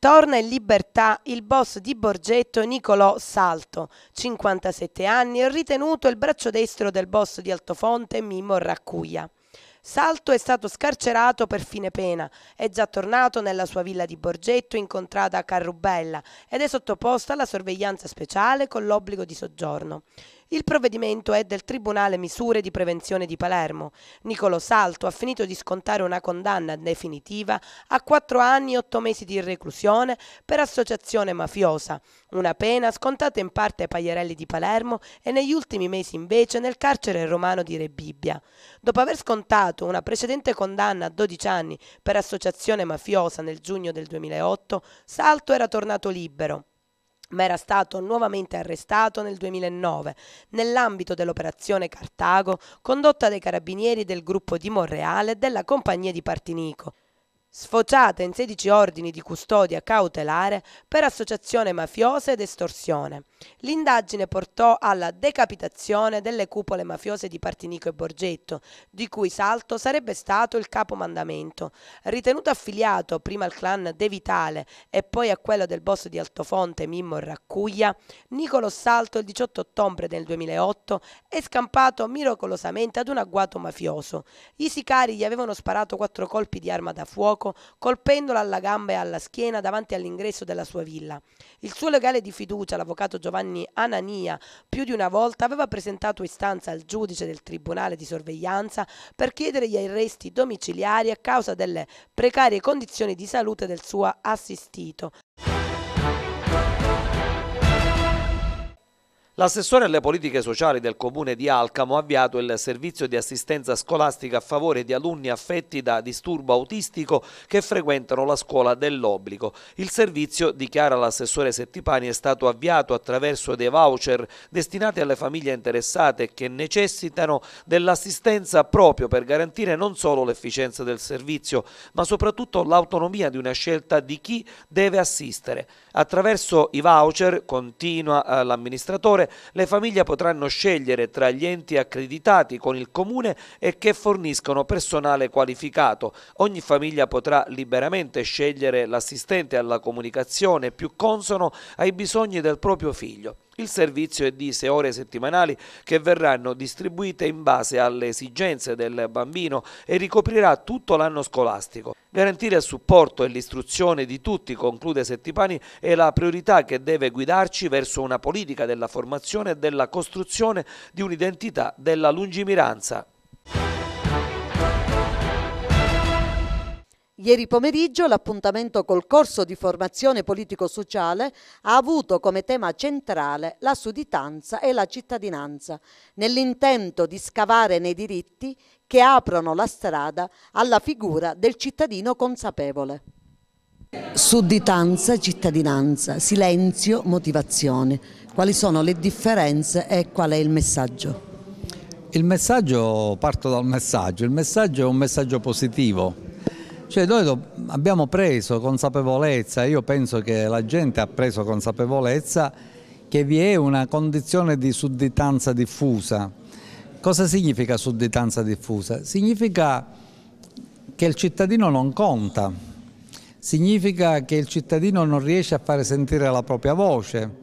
Torna in libertà il boss di Borgetto Nicolò Salto, 57 anni, ritenuto il braccio destro del boss di Altofonte Mimmo Raccuia. Salto è stato scarcerato per fine pena, è già tornato nella sua villa di Borgetto incontrata a Carrubella ed è sottoposto alla sorveglianza speciale con l'obbligo di soggiorno. Il provvedimento è del Tribunale Misure di Prevenzione di Palermo. Nicolo Salto ha finito di scontare una condanna definitiva a 4 anni e 8 mesi di reclusione per associazione mafiosa, una pena scontata in parte ai Pagliarelli di Palermo e negli ultimi mesi invece nel carcere romano di Re Bibbia. Dopo aver scontato una precedente condanna a 12 anni per associazione mafiosa nel giugno del 2008, Salto era tornato libero ma era stato nuovamente arrestato nel 2009 nell'ambito dell'operazione Cartago condotta dai carabinieri del gruppo di Monreale e della compagnia di Partinico, sfociata in 16 ordini di custodia cautelare per associazione mafiosa ed estorsione. L'indagine portò alla decapitazione delle cupole mafiose di Partinico e Borgetto, di cui Salto sarebbe stato il capomandamento. Ritenuto affiliato prima al clan De Vitale e poi a quello del boss di Altofonte Mimmo Raccuglia, Nicolo Salto il 18 ottobre del 2008 è scampato miracolosamente ad un agguato mafioso. I sicari gli avevano sparato quattro colpi di arma da fuoco fuoco colpendola alla gamba e alla schiena davanti all'ingresso della sua villa. Il suo legale di fiducia, l'avvocato Giovanni Anania, più di una volta aveva presentato istanza al giudice del Tribunale di Sorveglianza per chiedere gli arresti domiciliari a causa delle precarie condizioni di salute del suo assistito. L'assessore alle politiche sociali del comune di Alcamo ha avviato il servizio di assistenza scolastica a favore di alunni affetti da disturbo autistico che frequentano la scuola dell'obbligo. Il servizio, dichiara l'assessore Settipani, è stato avviato attraverso dei voucher destinati alle famiglie interessate che necessitano dell'assistenza proprio per garantire non solo l'efficienza del servizio, ma soprattutto l'autonomia di una scelta di chi deve assistere. Attraverso i voucher, continua eh, l'amministratore, le famiglie potranno scegliere tra gli enti accreditati con il comune e che forniscono personale qualificato. Ogni famiglia potrà liberamente scegliere l'assistente alla comunicazione più consono ai bisogni del proprio figlio. Il servizio è di 6 ore settimanali che verranno distribuite in base alle esigenze del bambino e ricoprirà tutto l'anno scolastico. Garantire il supporto e l'istruzione di tutti, conclude Settipani, è la priorità che deve guidarci verso una politica della formazione e della costruzione di un'identità della lungimiranza. Ieri pomeriggio l'appuntamento col corso di formazione politico-sociale ha avuto come tema centrale la sudditanza e la cittadinanza, nell'intento di scavare nei diritti che aprono la strada alla figura del cittadino consapevole. Sudditanza, cittadinanza, silenzio, motivazione. Quali sono le differenze e qual è il messaggio? Il messaggio, parto dal messaggio, il messaggio è un messaggio positivo. Cioè noi abbiamo preso consapevolezza, io penso che la gente ha preso consapevolezza che vi è una condizione di sudditanza diffusa, Cosa significa sudditanza diffusa? Significa che il cittadino non conta, significa che il cittadino non riesce a fare sentire la propria voce,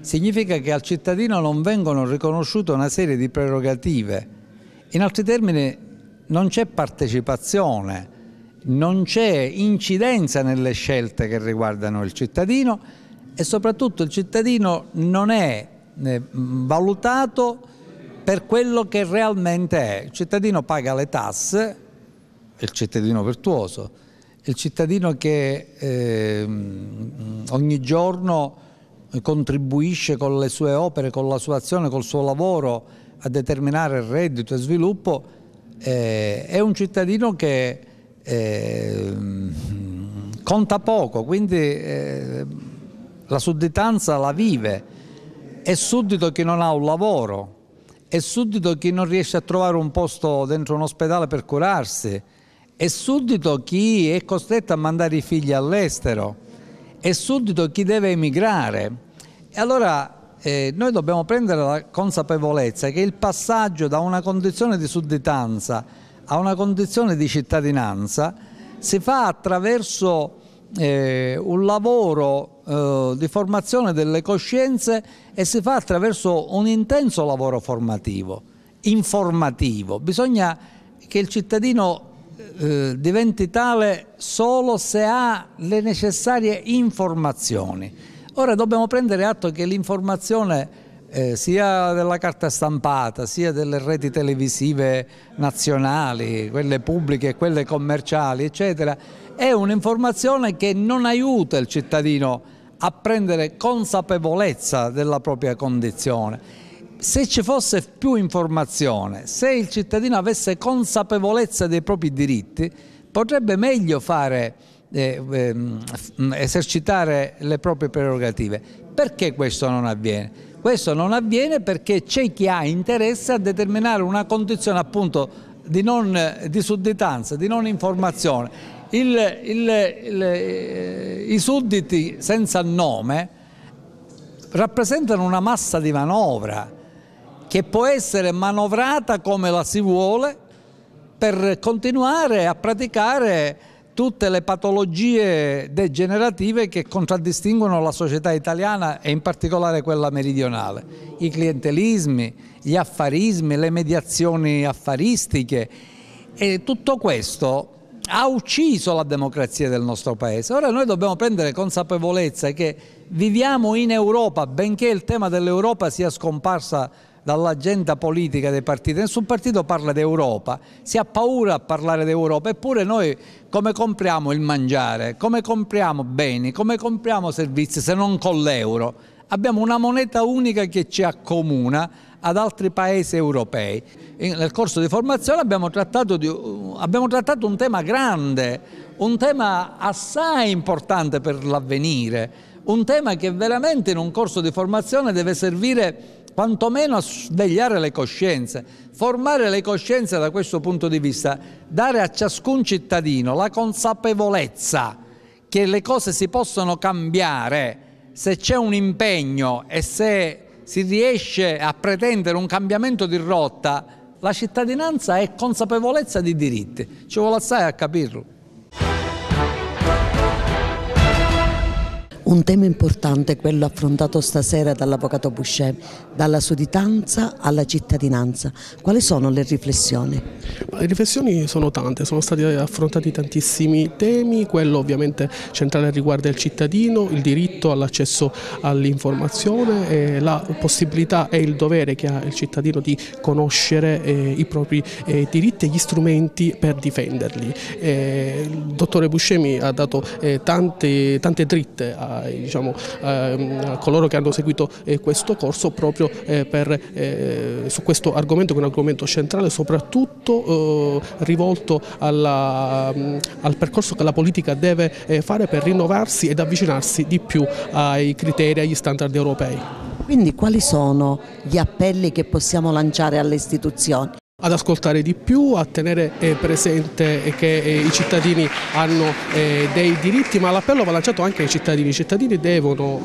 significa che al cittadino non vengono riconosciute una serie di prerogative. In altri termini non c'è partecipazione, non c'è incidenza nelle scelte che riguardano il cittadino e soprattutto il cittadino non è eh, valutato per quello che realmente è. Il cittadino paga le tasse, il cittadino virtuoso, il cittadino che eh, ogni giorno contribuisce con le sue opere, con la sua azione, col suo lavoro a determinare reddito e sviluppo, eh, è un cittadino che eh, conta poco, quindi eh, la sudditanza la vive. È suddito chi non ha un lavoro, è subito chi non riesce a trovare un posto dentro un ospedale per curarsi, è suddito chi è costretto a mandare i figli all'estero, è suddito chi deve emigrare. E allora eh, noi dobbiamo prendere la consapevolezza che il passaggio da una condizione di sudditanza a una condizione di cittadinanza si fa attraverso eh, un lavoro eh, di formazione delle coscienze e si fa attraverso un intenso lavoro formativo, informativo. Bisogna che il cittadino eh, diventi tale solo se ha le necessarie informazioni. Ora dobbiamo prendere atto che l'informazione eh, sia della carta stampata, sia delle reti televisive nazionali, quelle pubbliche quelle commerciali, eccetera, è un'informazione che non aiuta il cittadino a prendere consapevolezza della propria condizione. Se ci fosse più informazione, se il cittadino avesse consapevolezza dei propri diritti, potrebbe meglio fare, eh, eh, esercitare le proprie prerogative. Perché questo non avviene? Questo non avviene perché c'è chi ha interesse a determinare una condizione appunto di, non, di sudditanza, di non informazione il, il, il, eh, i sudditi senza nome rappresentano una massa di manovra che può essere manovrata come la si vuole per continuare a praticare tutte le patologie degenerative che contraddistinguono la società italiana e in particolare quella meridionale. I clientelismi, gli affarismi, le mediazioni affaristiche e tutto questo ha ucciso la democrazia del nostro paese. Ora noi dobbiamo prendere consapevolezza che viviamo in Europa, benché il tema dell'Europa sia scomparsa dall'agenda politica dei partiti, nessun partito parla d'Europa, si ha paura a parlare d'Europa, eppure noi come compriamo il mangiare, come compriamo beni, come compriamo servizi se non con l'euro? Abbiamo una moneta unica che ci accomuna ad altri paesi europei. nel corso di formazione abbiamo trattato, di, abbiamo trattato un tema grande, un tema assai importante per l'avvenire, un tema che veramente in un corso di formazione deve servire quantomeno a svegliare le coscienze, formare le coscienze da questo punto di vista, dare a ciascun cittadino la consapevolezza che le cose si possono cambiare se c'è un impegno e se si riesce a pretendere un cambiamento di rotta, la cittadinanza è consapevolezza di diritti. Ci vuole assai a capirlo. Un tema importante è quello affrontato stasera dall'Avvocato Boucher, dalla sudditanza alla cittadinanza. Quali sono le riflessioni? Le riflessioni sono tante, sono stati affrontati tantissimi temi, quello ovviamente centrale riguarda il cittadino, il diritto all'accesso all'informazione, la possibilità e il dovere che ha il cittadino di conoscere eh, i propri eh, diritti e gli strumenti per difenderli. Eh, il dottore Buscemi ha dato tante, tante dritte a a, diciamo, a ehm, coloro che hanno seguito eh, questo corso proprio eh, per, eh, su questo argomento che è un argomento centrale soprattutto rivolto alla, mm, al percorso che la politica deve fare per rinnovarsi ed avvicinarsi di più ai criteri, e agli standard europei. Quindi quali sono gli appelli che possiamo lanciare alle istituzioni? ad ascoltare di più, a tenere eh, presente eh, che eh, i cittadini hanno dei diritti, ma l'appello va lanciato anche ai cittadini. I cittadini devono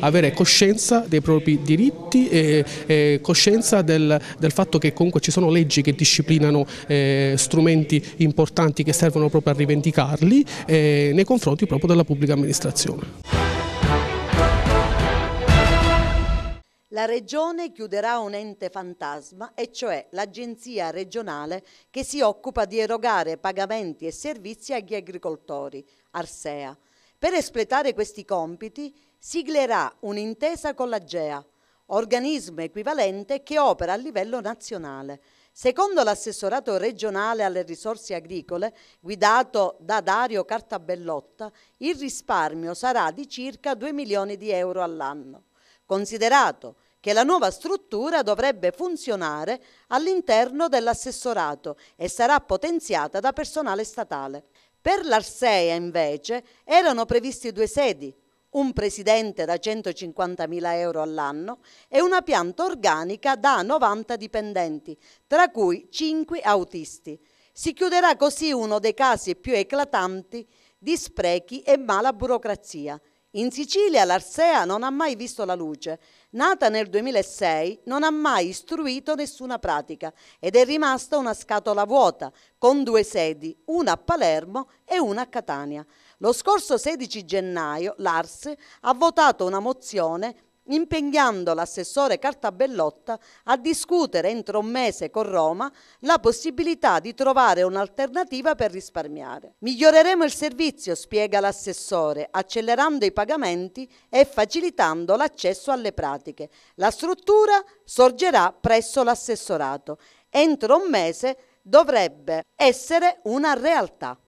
avere coscienza dei propri diritti, e coscienza del, del fatto che comunque ci sono leggi che disciplinano strumenti importanti che servono proprio a rivendicarli nei confronti proprio della pubblica amministrazione. La Regione chiuderà un ente fantasma, e cioè l'Agenzia regionale che si occupa di erogare pagamenti e servizi agli agricoltori, Arsea. Per espletare questi compiti siglerà un'intesa con la GEA, organismo equivalente che opera a livello nazionale. Secondo l'assessorato regionale alle risorse agricole, guidato da Dario Cartabellotta, il risparmio sarà di circa 2 milioni di euro all'anno. Considerato che la nuova struttura dovrebbe funzionare all'interno dell'assessorato e sarà potenziata da personale statale. Per l'Arsea invece erano previsti due sedi, un presidente da 150.000 euro all'anno e una pianta organica da 90 dipendenti, tra cui 5 autisti. Si chiuderà così uno dei casi più eclatanti di sprechi e mala burocrazia. In Sicilia l'Arsea non ha mai visto la luce. Nata nel 2006, non ha mai istruito nessuna pratica ed è rimasta una scatola vuota con due sedi, una a Palermo e una a Catania. Lo scorso 16 gennaio l'Ars ha votato una mozione impegnando l'assessore Cartabellotta a discutere entro un mese con Roma la possibilità di trovare un'alternativa per risparmiare. Miglioreremo il servizio, spiega l'assessore, accelerando i pagamenti e facilitando l'accesso alle pratiche. La struttura sorgerà presso l'assessorato. Entro un mese dovrebbe essere una realtà.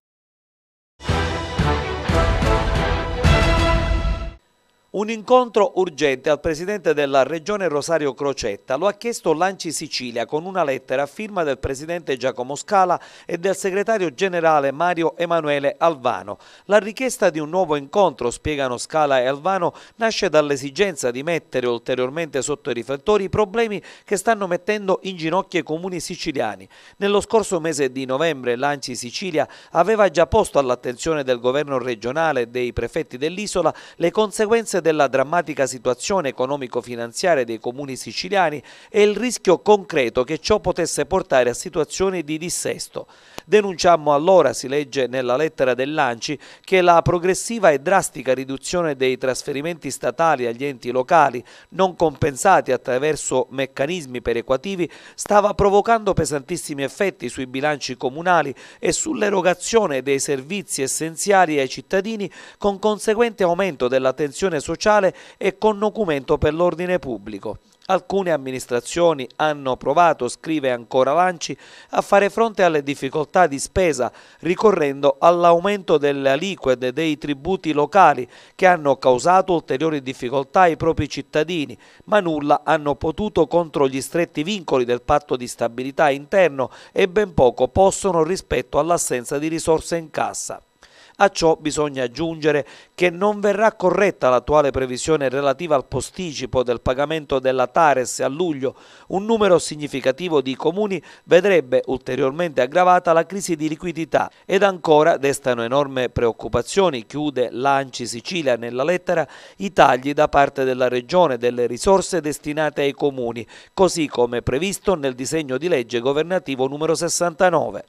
Un incontro urgente al presidente della regione Rosario Crocetta lo ha chiesto Lanci Sicilia con una lettera a firma del presidente Giacomo Scala e del segretario generale Mario Emanuele Alvano. La richiesta di un nuovo incontro, spiegano Scala e Alvano, nasce dall'esigenza di mettere ulteriormente sotto i riflettori i problemi che stanno mettendo in ginocchio i comuni siciliani. Nello scorso mese di novembre Lanci Sicilia aveva già posto all'attenzione del governo regionale e dei prefetti dell'isola le conseguenze fronte della drammatica situazione economico-finanziaria dei comuni siciliani e il rischio concreto che ciò potesse portare a situazioni di dissesto. Denunciammo allora, si legge nella lettera del Lanci, che la progressiva e drastica riduzione dei trasferimenti statali agli enti locali, non compensati attraverso meccanismi perequativi, stava provocando pesantissimi effetti sui bilanci comunali e sull'erogazione dei servizi essenziali ai cittadini con conseguente aumento della tensione sociale sociale e documento per l'ordine pubblico. Alcune amministrazioni hanno provato, scrive ancora Lanci, a fare fronte alle difficoltà di spesa ricorrendo all'aumento delle aliquote dei tributi locali che hanno causato ulteriori difficoltà ai propri cittadini, ma nulla hanno potuto contro gli stretti vincoli del patto di stabilità interno e ben poco possono rispetto all'assenza di risorse in cassa. A ciò bisogna aggiungere che non verrà corretta l'attuale previsione relativa al posticipo del pagamento della Tares a luglio. Un numero significativo di comuni vedrebbe ulteriormente aggravata la crisi di liquidità ed ancora destano enorme preoccupazioni, chiude l'Anci Sicilia nella lettera, i tagli da parte della Regione delle risorse destinate ai comuni, così come previsto nel disegno di legge governativo numero 69.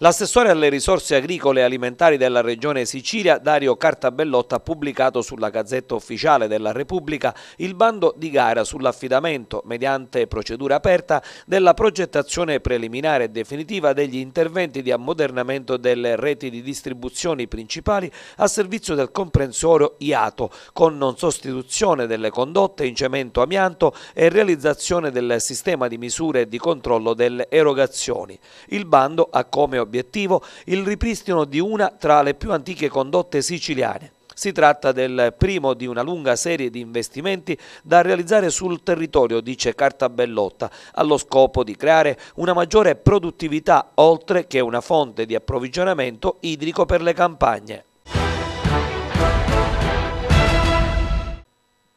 L'assessore alle risorse agricole e alimentari della Regione Sicilia, Dario Cartabellotta, ha pubblicato sulla Gazzetta Ufficiale della Repubblica il bando di gara sull'affidamento, mediante procedura aperta, della progettazione preliminare e definitiva degli interventi di ammodernamento delle reti di distribuzione principali a servizio del comprensorio IATO, con non sostituzione delle condotte in cemento amianto e realizzazione del sistema di misure e di controllo delle erogazioni. Il bando ha come obiettivo il ripristino di una tra le più antiche condotte siciliane. Si tratta del primo di una lunga serie di investimenti da realizzare sul territorio, dice Cartabellotta, allo scopo di creare una maggiore produttività oltre che una fonte di approvvigionamento idrico per le campagne.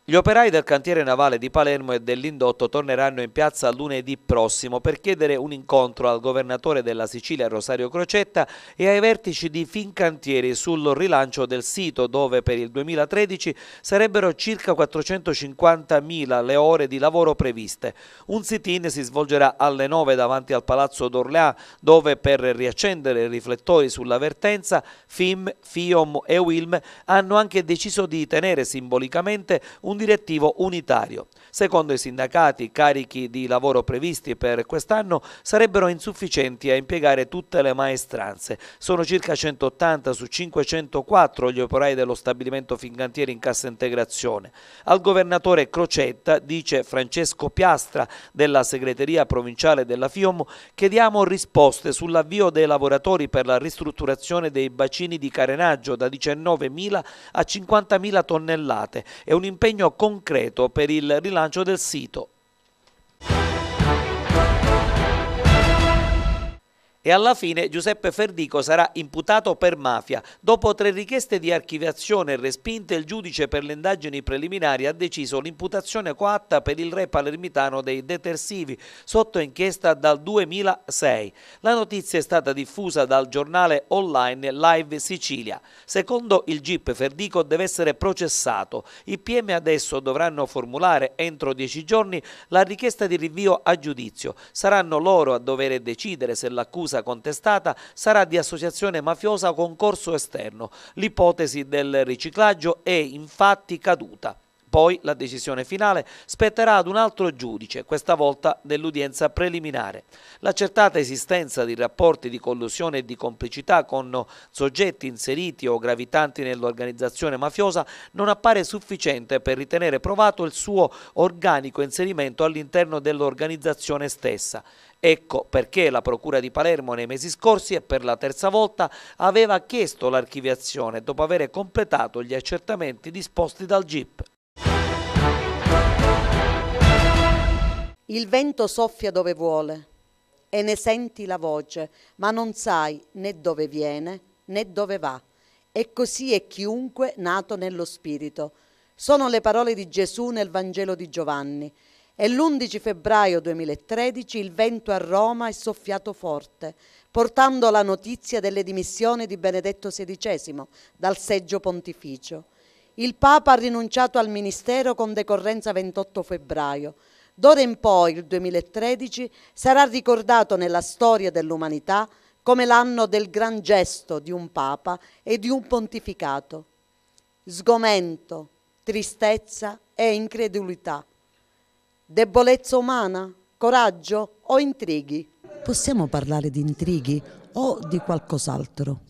Gli operai del cantiere navale di Palermo e dell'indotto torneranno in piazza lunedì prossimo per chiedere un incontro al governatore della Sicilia Rosario Crocetta e ai vertici di Fincantieri sul rilancio del sito dove per il 2013 sarebbero circa 450.000 le ore di lavoro previste. Un sit-in si svolgerà alle 9 davanti al Palazzo d'Orlea dove per riaccendere i riflettori sull'avvertenza FIM, FIOM e WILM hanno anche deciso di tenere simbolicamente un direttivo unitario. Secondo i sindacati, i carichi di lavoro previsti per quest'anno sarebbero insufficienti a impiegare tutte le maestranze. Sono circa 180 su 504 gli operai dello stabilimento Fingantieri in cassa integrazione. Al governatore Crocetta, dice Francesco Piastra della segreteria provinciale della FIOM, chiediamo risposte sull'avvio dei lavoratori per la ristrutturazione dei bacini di carenaggio da 19.000 a 50.000 tonnellate. È un impegno concreto per il rilancio del sito. e alla fine Giuseppe Ferdico sarà imputato per mafia. Dopo tre richieste di archiviazione respinte, il giudice per le indagini preliminari ha deciso l'imputazione coatta per il re palermitano dei detersivi, sotto inchiesta dal 2006. La notizia è stata diffusa dal giornale online Live Sicilia. Secondo il GIP, Ferdico deve essere processato. I PM adesso dovranno formulare entro dieci giorni la richiesta di rinvio a giudizio. Saranno loro a dover decidere se l'accusa l'accusa contestata sarà di associazione mafiosa o concorso esterno. L'ipotesi del riciclaggio è infatti caduta. Poi la decisione finale spetterà ad un altro giudice, questa volta dell'udienza preliminare. L'accertata esistenza di rapporti di collusione e di complicità con soggetti inseriti o gravitanti nell'organizzazione mafiosa non appare sufficiente per ritenere provato il suo organico inserimento all'interno dell'organizzazione stessa. Ecco perché la Procura di Palermo nei mesi scorsi e per la terza volta aveva chiesto l'archiviazione dopo aver completato gli accertamenti disposti dal GIP. Il vento soffia dove vuole e ne senti la voce, ma non sai né dove viene né dove va. E così è chiunque nato nello Spirito. Sono le parole di Gesù nel Vangelo di Giovanni. E l'11 febbraio 2013 il vento a Roma è soffiato forte, portando la notizia delle dimissioni di Benedetto XVI dal seggio pontificio. Il Papa ha rinunciato al ministero con decorrenza 28 febbraio, D'ora in poi il 2013 sarà ricordato nella storia dell'umanità come l'anno del gran gesto di un Papa e di un pontificato. Sgomento, tristezza e incredulità. Debolezza umana, coraggio o intrighi? Possiamo parlare di intrighi o di qualcos'altro?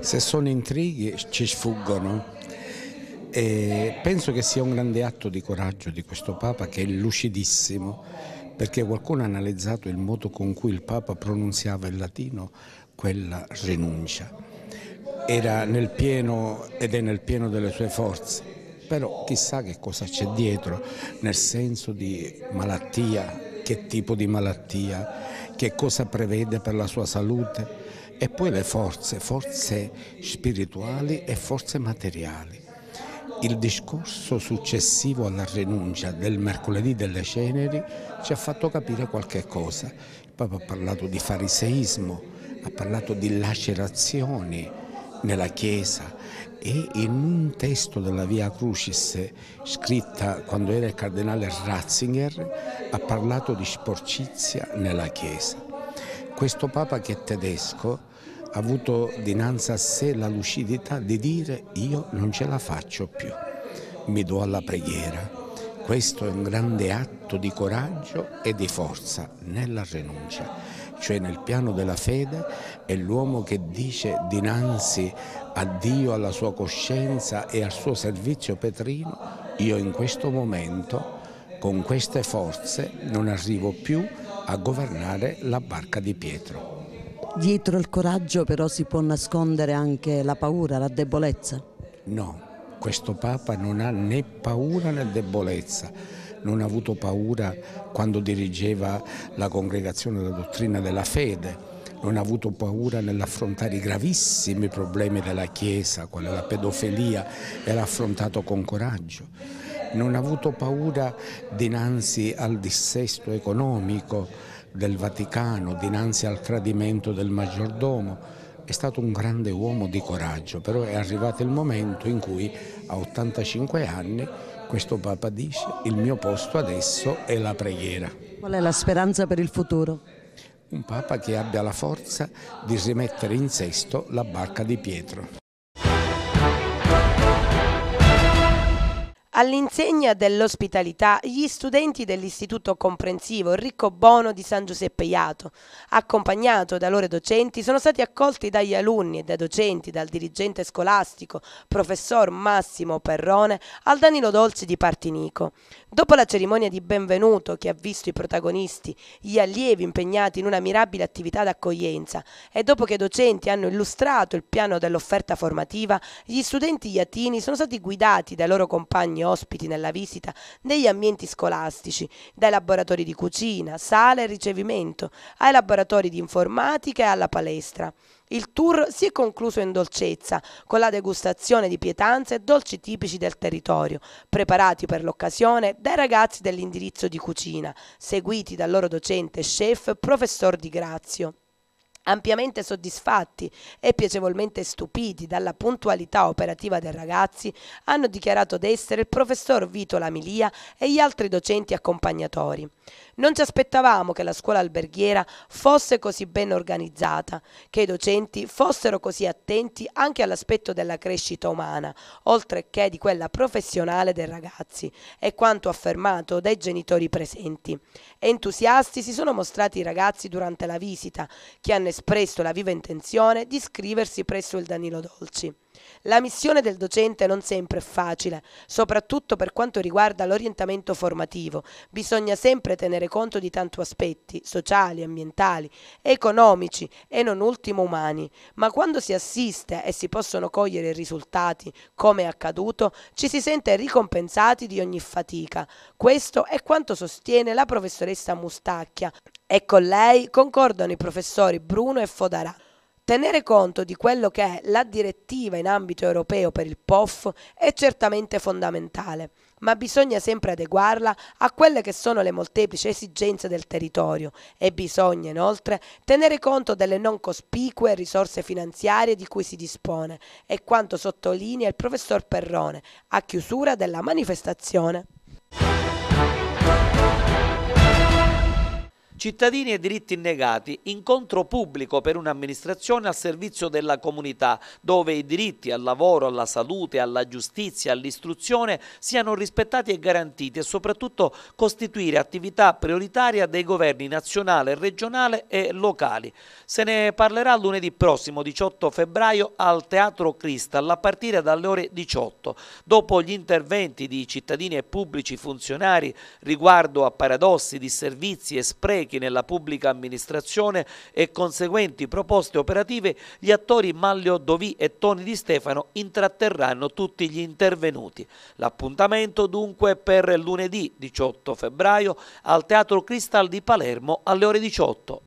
Se sono intrighi ci sfuggono e eh, penso che sia un grande atto di coraggio di questo Papa che è lucidissimo perché qualcuno ha analizzato il modo con cui il Papa pronunziava in latino quella rinuncia. Era nel pieno ed è nel pieno delle sue forze, però chissà che cosa c'è dietro nel senso di malattia, che tipo di malattia, che cosa prevede per la sua salute e poi le forze, forze spirituali e forze materiali il discorso successivo alla rinuncia del mercoledì delle ceneri ci ha fatto capire qualche cosa. Il Papa ha parlato di fariseismo, ha parlato di lacerazioni nella Chiesa e in un testo della Via Crucis scritta quando era il cardinale Ratzinger ha parlato di sporcizia nella Chiesa. Questo Papa che è tedesco avuto dinanzi a sé la lucidità di dire io non ce la faccio più, mi do alla preghiera. Questo è un grande atto di coraggio e di forza nella rinuncia, cioè nel piano della fede è l'uomo che dice dinanzi a Dio, alla sua coscienza e al suo servizio petrino, io in questo momento con queste forze non arrivo più a governare la barca di Pietro. Dietro il coraggio però si può nascondere anche la paura, la debolezza? No, questo Papa non ha né paura né debolezza. Non ha avuto paura quando dirigeva la congregazione della dottrina della fede, non ha avuto paura nell'affrontare i gravissimi problemi della Chiesa, quale la pedofilia, e l'ha affrontato con coraggio. Non ha avuto paura dinanzi al dissesto economico, del Vaticano dinanzi al tradimento del maggiordomo. È stato un grande uomo di coraggio, però è arrivato il momento in cui a 85 anni questo Papa dice il mio posto adesso è la preghiera. Qual è la speranza per il futuro? Un Papa che abbia la forza di rimettere in sesto la barca di Pietro. All'insegna dell'ospitalità, gli studenti dell'Istituto Comprensivo Ricco Bono di San Giuseppe Iato, accompagnato da loro docenti, sono stati accolti dagli alunni e dai docenti, dal dirigente scolastico, professor Massimo Perrone, al Danilo Dolci di Partinico. Dopo la cerimonia di benvenuto, che ha visto i protagonisti, gli allievi impegnati in una mirabile attività d'accoglienza, e dopo che i docenti hanno illustrato il piano dell'offerta formativa, gli studenti iatini sono stati guidati dai loro compagni ospiti nella visita negli ambienti scolastici, dai laboratori di cucina, sala e ricevimento, ai laboratori di informatica e alla palestra. Il tour si è concluso in dolcezza, con la degustazione di pietanze e dolci tipici del territorio, preparati per l'occasione dai ragazzi dell'indirizzo di cucina, seguiti dal loro docente chef professor Di Grazio ampiamente soddisfatti e piacevolmente stupiti dalla puntualità operativa dei ragazzi, hanno dichiarato d'essere il professor Vito Lamilia e gli altri docenti accompagnatori. Non ci aspettavamo che la scuola alberghiera fosse così ben organizzata, che i docenti fossero così attenti anche all'aspetto della crescita umana, oltre che di quella professionale dei ragazzi, è quanto affermato dai genitori presenti. Entusiasti si sono mostrati i ragazzi durante la visita, che hanno espresso la viva intenzione di iscriversi presso il Danilo Dolci. La missione del docente non sempre è facile, soprattutto per quanto riguarda l'orientamento formativo. Bisogna sempre tenere conto di tanti aspetti, sociali, ambientali, economici e non ultimo umani. Ma quando si assiste e si possono cogliere i risultati, come è accaduto, ci si sente ricompensati di ogni fatica. Questo è quanto sostiene la professoressa Mustacchia e con lei concordano i professori Bruno e Fodarà. Tenere conto di quello che è la direttiva in ambito europeo per il POF è certamente fondamentale, ma bisogna sempre adeguarla a quelle che sono le molteplici esigenze del territorio e bisogna inoltre tenere conto delle non cospicue risorse finanziarie di cui si dispone e quanto sottolinea il professor Perrone a chiusura della manifestazione. cittadini e diritti innegati, incontro pubblico per un'amministrazione al servizio della comunità, dove i diritti al lavoro, alla salute, alla giustizia, all'istruzione siano rispettati e garantiti e soprattutto costituire attività prioritaria dei governi nazionale, regionale e locali. Se ne parlerà lunedì prossimo 18 febbraio al Teatro Cristal a partire dalle ore 18. Dopo gli interventi di cittadini e pubblici funzionari riguardo a paradossi, disservizi e sprechi sporchi nella pubblica amministrazione e conseguenti proposte operative, gli attori Maglio Dovì e Toni Di Stefano intratterranno tutti gli intervenuti. L'appuntamento dunque per lunedì 18 febbraio al Teatro Cristal di Palermo alle ore 18.